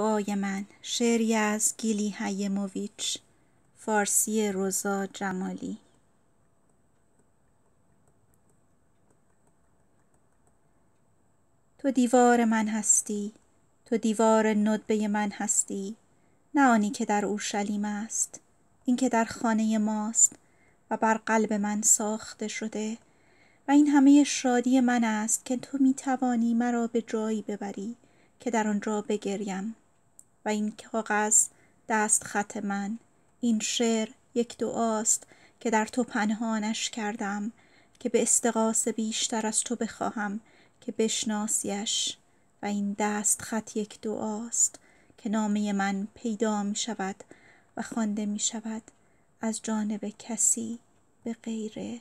من شعری از گیلی هیموویچ فارسی روزا جمالی تو دیوار من هستی تو دیوار ندبه من هستی نه آنی که در اورشلیم است این که در خانه ماست و بر قلب من ساخته شده و این همه شادی من است که تو می توانی مرا به جایی ببری که در آنجا بگریم و این کاغذ دست خط من این شعر یک دعاست که در تو پنهانش کردم که به استقاس بیشتر از تو بخواهم که بشناسیش و این دست خط یک دعاست که نامه من پیدا می شود و خوانده می شود از جانب کسی به غیر